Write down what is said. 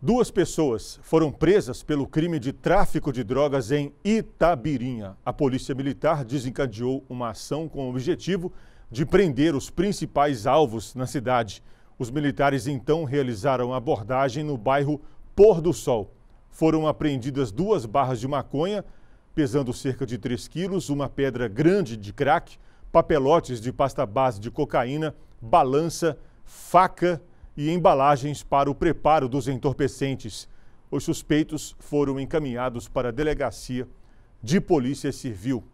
Duas pessoas foram presas pelo crime de tráfico de drogas em Itabirinha. A Polícia Militar desencadeou uma ação com o objetivo de prender os principais alvos na cidade. Os militares então realizaram abordagem no bairro Pôr do Sol. Foram apreendidas duas barras de maconha, pesando cerca de 3 quilos, uma pedra grande de crack, papelotes de pasta base de cocaína, balança, faca e embalagens para o preparo dos entorpecentes. Os suspeitos foram encaminhados para a delegacia de Polícia Civil.